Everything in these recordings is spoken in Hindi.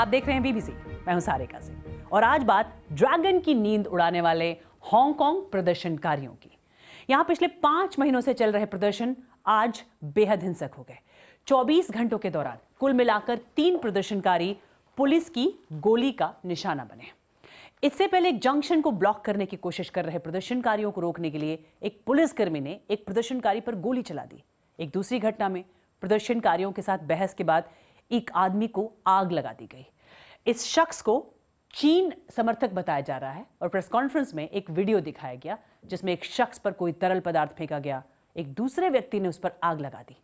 आप देख रहे हैं बीबीसी मैं हूं सारिका से और आज बात ड्रैगन की नींद उड़ाने वाले हांगकांग प्रदर्शनकारियों की यहां पिछले पांच महीनों से चल रहे प्रदर्शन आज बेहद हिंसक हो गए 24 घंटों के दौरान कुल मिलाकर तीन प्रदर्शनकारी पुलिस की गोली का निशाना बने इससे पहले एक जंक्शन को ब्लॉक करने की कोशिश कर रहे प्रदर्शनकारियों को रोकने के लिए एक पुलिसकर्मी ने एक प्रदर्शनकारी पर गोली चला दी एक दूसरी घटना में प्रदर्शनकारियों के साथ बहस के बाद एक आदमी को आग लगा दी गई इस शख्स को चीन समर्थक बताया जा रहा है और प्रेस कॉन्फ्रेंस में एक वीडियो दिखाया गया जिसमें एक शख्स पर कोई तरल पदार्थ फेंका गया एक दूसरे व्यक्ति ने उस पर आग लगा दी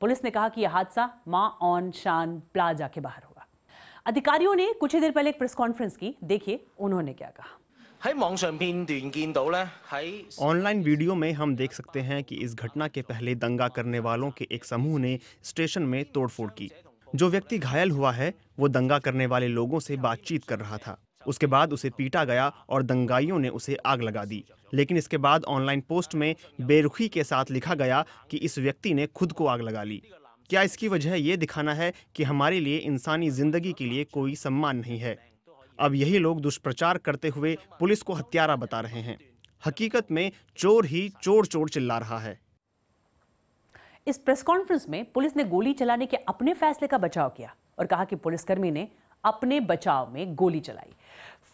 पुलिस ने कहा कि यह हादसा माँ ऑन शान प्लाजा के बाहर हुआ अधिकारियों ने कुछ ही देर पहले एक प्रेस कॉन्फ्रेंस की देखिए उन्होंने क्या कहा ऑनलाइन वीडियो में हम देख सकते हैं कि इस घटना के पहले दंगा करने वालों के एक समूह ने स्टेशन में तोड़फोड़ की जो व्यक्ति घायल हुआ है वो दंगा करने वाले लोगों से बातचीत कर रहा था उसके बाद उसे पीटा गया और दंगाइयों ने उसे आग लगा दी लेकिन इसके बाद ऑनलाइन पोस्ट में बेरुखी के साथ लिखा गया कि इस व्यक्ति ने खुद को आग लगा ली क्या इसकी वजह ये दिखाना है कि हमारे लिए इंसानी जिंदगी के लिए कोई सम्मान नहीं है अब यही लोग दुष्प्रचार करते हुए पुलिस को हत्यारा बता रहे हैं हकीकत में चोर ही चोर चोर चिल्ला रहा है इस प्रेस कॉन्फ्रेंस में पुलिस ने गोली चलाने के अपने फैसले का बचाव किया और कहा कि पुलिसकर्मी ने अपने बचाव में गोली चलाई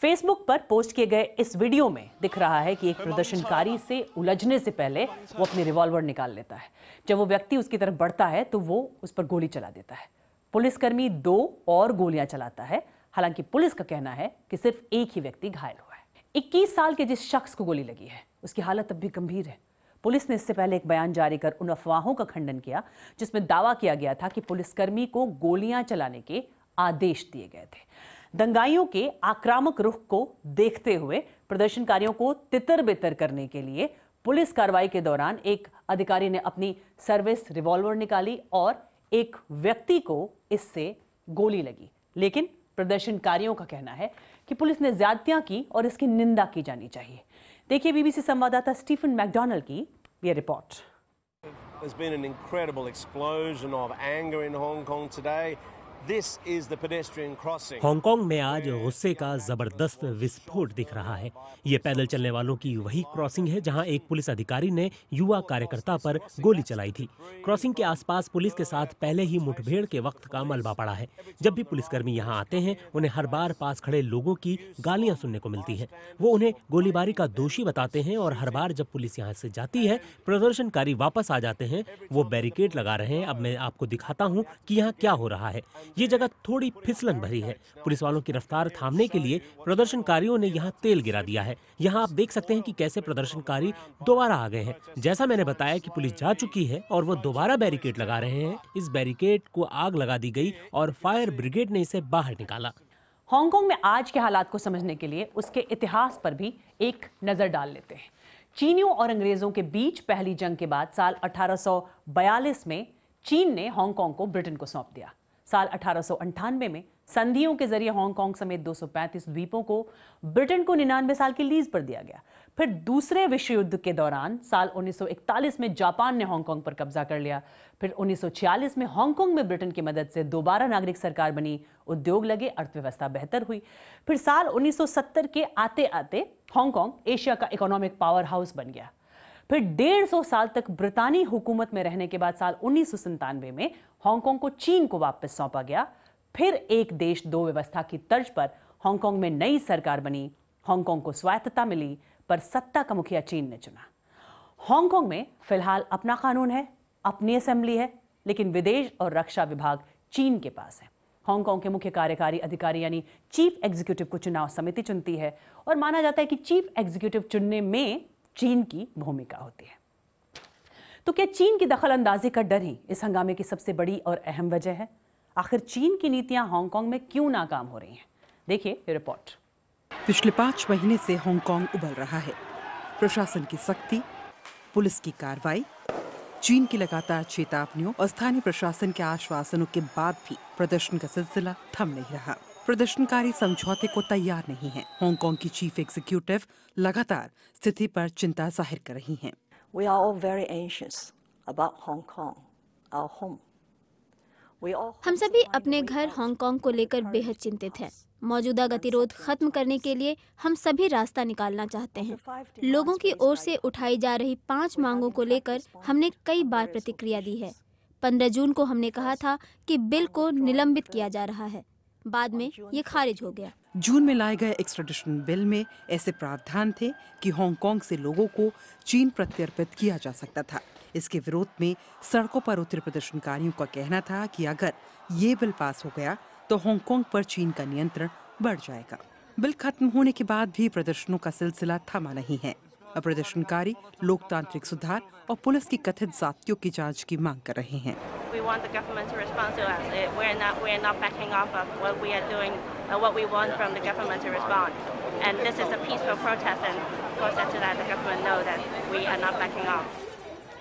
फेसबुक पर पोस्ट किए गए इस वीडियो में दिख रहा है कि एक प्रदर्शनकारी से उलझने से पहले वो अपने रिवॉल्वर निकाल लेता है जब वो व्यक्ति उसकी तरफ बढ़ता है तो वो उस पर गोली चला देता है पुलिसकर्मी दो और गोलियां चलाता है हालांकि पुलिस का कहना है कि सिर्फ एक ही व्यक्ति घायल हुआ है 21 साल के जिस शख्स को गोली लगी है उसकी हालत अब भी गंभीर है पुलिस ने इससे पहले एक बयान जारी कर उन अफवाहों का खंडन किया जिसमें दावा किया गया था कि पुलिसकर्मी को गोलियां चलाने के आदेश दिए गए थे दंगाइयों के आक्रामक रुख को देखते हुए प्रदर्शनकारियों को तितर बितर करने के लिए पुलिस कार्रवाई के दौरान एक अधिकारी ने अपनी सर्विस रिवॉल्वर निकाली और एक व्यक्ति को इससे गोली लगी लेकिन प्रदर्शनकारियों का कहना है कि पुलिस ने ज्यादतियां की और इसकी निंदा की जानी चाहिए देखिए बीबीसी संवाददाता स्टीफन मैकडोनल्ड की report. There's been an incredible explosion of anger in Hong Kong today. Hong Kong में आज गुस्से का जबरदस्त विस्फोट दिख रहा है ये पैदल चलने वालों की वही क्रॉसिंग है जहां एक पुलिस अधिकारी ने युवा कार्यकर्ता पर गोली चलाई थी क्रॉसिंग के आसपास पुलिस के साथ पहले ही मुठभेड़ के वक्त का मलबा पड़ा है जब भी पुलिसकर्मी यहाँ आते हैं उन्हें हर बार पास खड़े लोगों की गालियाँ सुनने को मिलती है वो उन्हें गोलीबारी का दोषी बताते हैं और हर बार जब पुलिस यहाँ से जाती है प्रदर्शनकारी वापस आ जाते हैं वो बैरिकेड लगा रहे हैं अब मैं आपको दिखाता हूँ की यहाँ क्या हो रहा है ये जगह थोड़ी फिसलन भरी है पुलिस वालों की रफ्तार थामने के लिए प्रदर्शनकारियों ने यहाँ तेल गिरा दिया है यहाँ आप देख सकते हैं कि कैसे प्रदर्शनकारी दोबारा आ गए हैं जैसा मैंने बताया कि पुलिस जा चुकी है और वो दोबारा बैरिकेड लगा रहे हैं इस बैरिकेड को आग लगा दी गई और फायर ब्रिगेड ने इसे बाहर निकाला हांगकॉन्ग में आज के हालात को समझने के लिए उसके इतिहास पर भी एक नजर डाल लेते हैं चीनियों और अंग्रेजों के बीच पहली जंग के बाद साल 1842 में चीन ने हांगकांग को ब्रिटेन को सौंप दिया साल अठारह में संधियों के जरिए हांगकांग समेत 235 द्वीपों को ब्रिटेन को निन्यानवे साल की लीज पर दिया गया फिर दूसरे विश्व युद्ध के दौरान साल 1941 में जापान ने हांगकांग पर कब्जा कर लिया फिर 1946 में हांगकांग में ब्रिटेन की मदद से दोबारा नागरिक सरकार बनी उद्योग लगे अर्थव्यवस्था बेहतर हुई फिर साल 1970 के आते आते हांगकांग एशिया का इकोनॉमिक पावर हाउस बन गया फिर डेढ़ सौ साल तक ब्रितानी हुकूमत में रहने के बाद साल उन्नीस में हांगकांग को चीन को वापस सौंपा गया फिर एक देश दो व्यवस्था की तर्ज पर हांगकांग में नई सरकार बनी हांगकांग को स्वायत्तता मिली पर सत्ता का मुखिया चीन ने चुना हांगकांग में फिलहाल अपना कानून है अपनी असेंबली है लेकिन विदेश और रक्षा विभाग चीन के पास है हांगकांग के मुख्य कार्यकारी अधिकारी यानी चीफ एग्जीक्यूटिव को चुनाव समिति चुनती है और माना जाता है कि चीफ एग्जीक्यूटिव चुनने में चीन की भूमिका होती है तो क्या चीन की दखल अंदाजी का डर ही इस हंगामे की सबसे बड़ी और अहम वजह है आखिर चीन की नीतियां हांगकांग में क्यों नाकाम हो रही हैं देखिए रिपोर्ट पिछले पांच महीने से हांगकांग उबल रहा है प्रशासन की सख्ती पुलिस की कार्रवाई चीन की लगातार चेतावनियों और स्थानीय प्रशासन के आश्वासनों के बाद भी प्रदर्शन का सिलसिला थम नहीं रहा प्रदर्शनकारी समझौते को तैयार नहीं है हांगकांग की चीफ एग्जीक्यूटिव लगातार स्थिति पर चिंता जाहिर कर रही हैं। We are all very anxious about Hong Kong, our home. हम सभी अपने घर हांगकांग को लेकर बेहद चिंतित हैं। मौजूदा गतिरोध खत्म करने के लिए हम सभी रास्ता निकालना चाहते हैं लोगों की ओर से उठाई जा रही पांच मांगों को लेकर हमने कई बार प्रतिक्रिया दी है पंद्रह जून को हमने कहा था कि बिल को निलंबित किया जा रहा है बाद में ये खारिज हो गया जून में लाए गए एक्सट्रेडिशन बिल में ऐसे प्रावधान थे कि हांगकांग से लोगों को चीन प्रत्यर्पित किया जा सकता था इसके विरोध में सड़कों पर उतरे प्रदर्शनकारियों का कहना था कि अगर ये बिल पास हो गया तो हांगकांग पर चीन का नियंत्रण बढ़ जाएगा बिल खत्म होने के बाद भी प्रदर्शनों का सिलसिला थमा नहीं है अब प्रदर्शनकारी लोकतांत्रिक सुधार और पुलिस की कथित जातियों की जांच की मांग कर रहे हैं we want the government to respond to us. It, eh, we're not we're not backing off of what we are doing, uh, what we want from the government to respond. And this is a peaceful protest, and of course, after that, the government know that we are not backing off.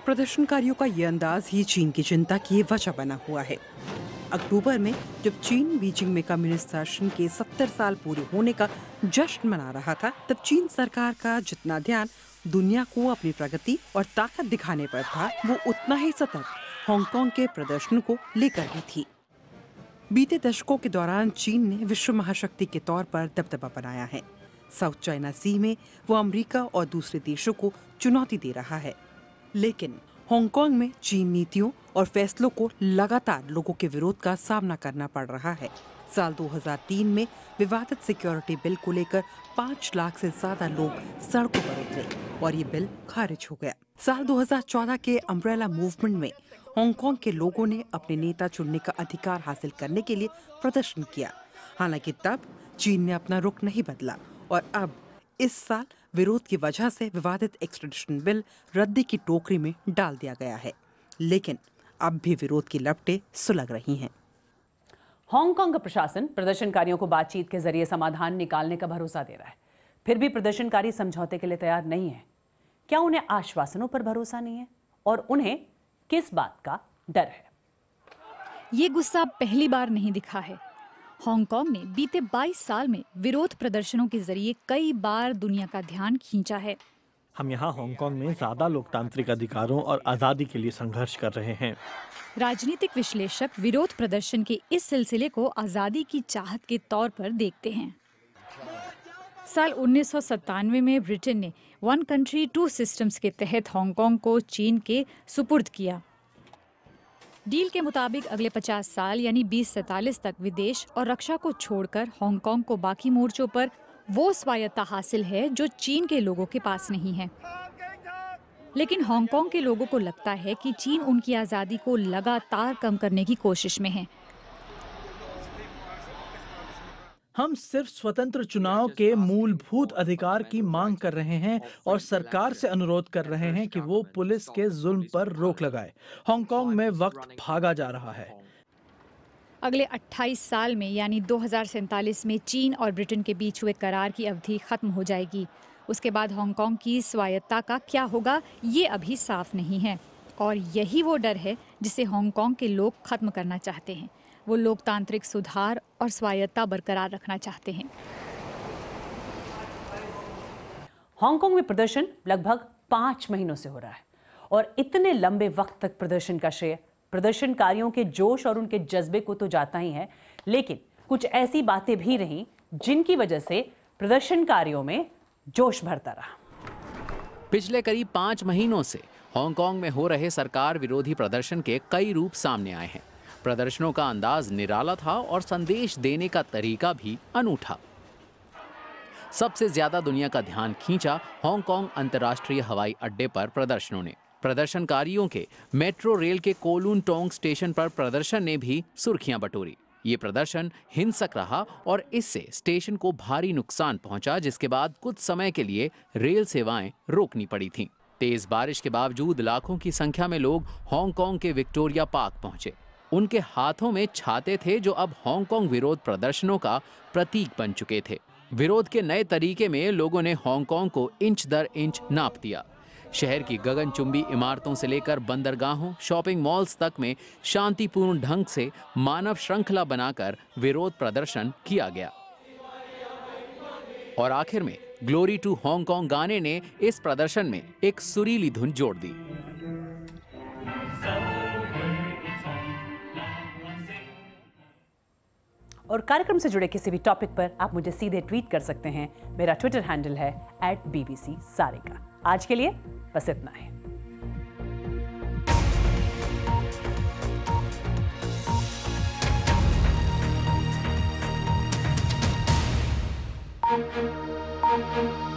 प्रदर्शनकारियों का ये अंदाज ही चीन की चिंता की वजह बना हुआ है अक्टूबर में जब चीन बीजिंग में कम्युनिस्ट शासन के 70 साल पूरे होने का जश्न मना रहा था तब चीन सरकार का जितना ध्यान दुनिया को अपनी प्रगति और ताकत दिखाने पर था वो उतना ही सतर्क हांगकांग के प्रदर्शन को लेकर भी थी बीते दशकों के दौरान चीन ने विश्व महाशक्ति के तौर पर दबदबा बनाया है साउथ चाइना सी में वो अमेरिका और दूसरे देशों को चुनौती दे रहा है लेकिन हांगकांग में चीन नीतियों और फैसलों को लगातार लोगों के विरोध का सामना करना पड़ रहा है साल 2003 में विवादित सिक्योरिटी बिल को लेकर पाँच लाख से ज्यादा लोग सड़कों पर उतरे और ये बिल खारिज हो गया साल 2014 के अम्ब्रेला मूवमेंट में हांगकांग के लोगों ने अपने नेता चुनने का अधिकार हासिल करने के लिए प्रदर्शन किया हालांकि तब चीन ने अपना रुख नहीं बदला और अब इस साल विरोध की वजह से विवादित एक्सट्रेडिशन बिल रद्दी की टोकरी में डाल दिया गया है लेकिन अब भी विरोध की लपटें सुलग रही हैं हांगकांग का प्रशासन प्रदर्शनकारियों को बातचीत के जरिए समाधान निकालने का भरोसा दे रहा है फिर भी प्रदर्शनकारी समझौते के लिए तैयार नहीं है क्या उन्हें आश्वासनों पर भरोसा नहीं है और उन्हें किस बात का डर है ये गुस्सा पहली बार नहीं दिखा है हांगकांग ने बीते 22 साल में विरोध प्रदर्शनों के जरिए कई बार दुनिया का ध्यान खींचा है हम यहाँ हांगकांग में ज्यादा लोकतांत्रिक अधिकारों और आजादी के लिए संघर्ष कर रहे हैं राजनीतिक विश्लेषक विरोध प्रदर्शन के इस सिलसिले को आजादी की चाहत के तौर पर देखते हैं साल उन्नीस में ब्रिटेन ने वन कंट्री टू सिस्टम्स के तहत हांगकांग को चीन के सुपुर्द किया डील के मुताबिक अगले 50 साल यानी बीस सैतालीस तक विदेश और रक्षा को छोड़कर हांगकांग को बाकी मोर्चों पर वो स्वायत्ता हासिल है जो चीन के लोगों के पास नहीं है लेकिन हांगकांग के लोगों को लगता है कि चीन उनकी आज़ादी को लगातार कम करने की कोशिश में है हम सिर्फ स्वतंत्र चुनाव के मूलभूत अधिकार की मांग कर रहे हैं और सरकार से अनुरोध कर रहे हैं कि वो पुलिस के जुल्म पर रोक लगाए हांगकांग में वक्त भागा जा रहा है अगले 28 साल में यानी दो में चीन और ब्रिटेन के बीच हुए करार की अवधि खत्म हो जाएगी उसके बाद हांगकांग की स्वायत्ता का क्या होगा ये अभी साफ नहीं है और यही वो डर है जिसे हांगकांग के लोग खत्म करना चाहते हैं वो लोकतांत्रिक सुधार और स्वायत्ता बरकरार रखना चाहते हैं हांगकांग में प्रदर्शन लगभग पाँच महीनों से हो रहा है और इतने लंबे वक्त तक प्रदर्शन का श्रेय प्रदर्शनकारियों के जोश और उनके जज्बे को तो जाता ही है लेकिन कुछ ऐसी बातें भी रहीं जिनकी वजह से प्रदर्शनकारियों में जोश भरता रहा पिछले करीब पाँच महीनों से हांगकांग में हो रहे सरकार विरोधी प्रदर्शन के कई रूप सामने आए हैं प्रदर्शनों का अंदाज निराला था और संदेश देने का तरीका भी अनूठा सबसे ज्यादा दुनिया का ध्यान खींचा हांगकांग अंतर्राष्ट्रीय हवाई अड्डे पर प्रदर्शनों ने प्रदर्शनकारियों के मेट्रो रेल के कोलून टोंग स्टेशन पर प्रदर्शन ने भी सुर्खियां बटोरी ये प्रदर्शन हिंसक रहा और इससे स्टेशन को भारी नुकसान पहुंचा जिसके बाद कुछ समय के लिए रेल सेवाएं रोकनी पड़ी थीं। तेज बारिश के बावजूद लाखों की संख्या में लोग हांगकांग के विक्टोरिया पार्क पहुंचे उनके हाथों में छाते थे जो अब हांगकांग विरोध प्रदर्शनों का प्रतीक बन चुके थे विरोध के नए तरीके में लोगों ने हांगकांग को इंच दर इंच नाप दिया शहर की गगनचुंबी इमारतों से लेकर बंदरगाहों शॉपिंग मॉल्स तक में शांतिपूर्ण ढंग से मानव श्रृंखला बनाकर विरोध प्रदर्शन किया गया और आखिर में ग्लोरी टू हांगकांग गाने ने इस प्रदर्शन में एक सुरीली धुन जोड़ दी और कार्यक्रम से जुड़े किसी भी टॉपिक पर आप मुझे सीधे ट्वीट कर सकते हैं मेरा ट्विटर हैंडल है एट बीबीसी सारिका आज के लिए बस इतना है Thank you.